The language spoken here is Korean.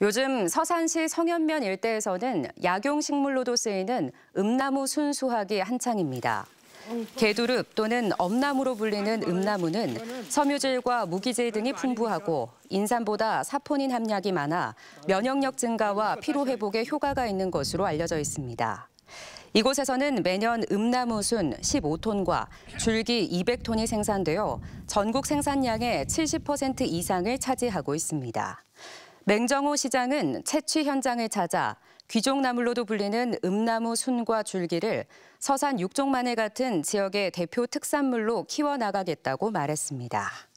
요즘 서산시 성현면 일대에서는 약용식물로도 쓰이는 음나무 순수학이 한창입니다. 개두릅 또는 엄나무로 불리는 음나무는 섬유질과 무기질 등이 풍부하고 인삼보다 사포닌 함량이 많아 면역력 증가와 피로 회복에 효과가 있는 것으로 알려져 있습니다. 이곳에서는 매년 음나무순 15톤과 줄기 200톤이 생산되어 전국 생산량의 70% 이상을 차지하고 있습니다. 맹정호 시장은 채취 현장을 찾아 귀족나물로도 불리는 음나무 순과 줄기를 서산 육종 마늘 같은 지역의 대표 특산물로 키워나가겠다고 말했습니다.